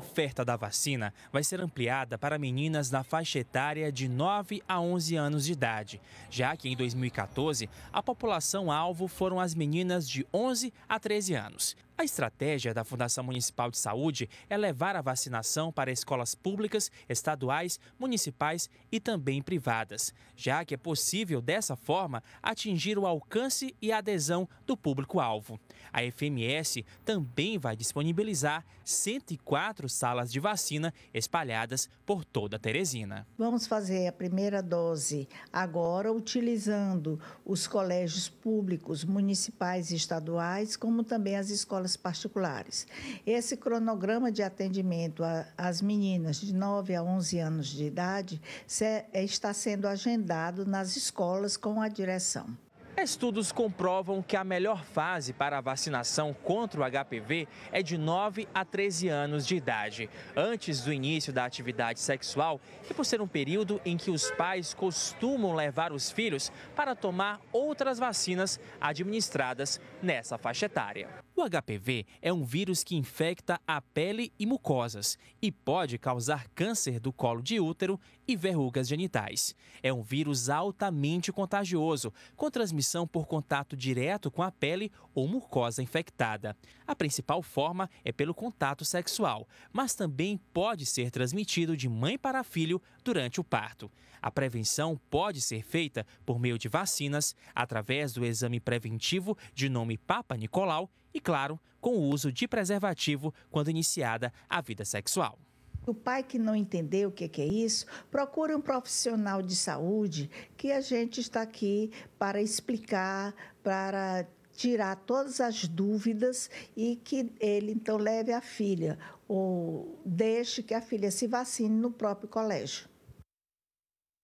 oferta da vacina vai ser ampliada para meninas na faixa etária de 9 a 11 anos de idade, já que em 2014 a população alvo foram as meninas de 11 a 13 anos. A estratégia da Fundação Municipal de Saúde é levar a vacinação para escolas públicas, estaduais, municipais e também privadas, já que é possível, dessa forma, atingir o alcance e a adesão do público-alvo. A FMS também vai disponibilizar 104 salas de vacina espalhadas por toda Teresina. Vamos fazer a primeira dose agora, utilizando os colégios públicos, municipais e estaduais, como também as escolas particulares. Esse cronograma de atendimento às meninas de 9 a 11 anos de idade é, está sendo agendado nas escolas com a direção. Estudos comprovam que a melhor fase para a vacinação contra o HPV é de 9 a 13 anos de idade, antes do início da atividade sexual e por ser um período em que os pais costumam levar os filhos para tomar outras vacinas administradas nessa faixa etária. O HPV é um vírus que infecta a pele e mucosas e pode causar câncer do colo de útero e verrugas genitais. É um vírus altamente contagioso, com transmissão infecção por contato direto com a pele ou mucosa infectada. A principal forma é pelo contato sexual, mas também pode ser transmitido de mãe para filho durante o parto. A prevenção pode ser feita por meio de vacinas, através do exame preventivo de nome Papa Nicolau e, claro, com o uso de preservativo quando iniciada a vida sexual. O pai que não entendeu o que é isso, procure um profissional de saúde que a gente está aqui para explicar, para tirar todas as dúvidas e que ele então leve a filha ou deixe que a filha se vacine no próprio colégio.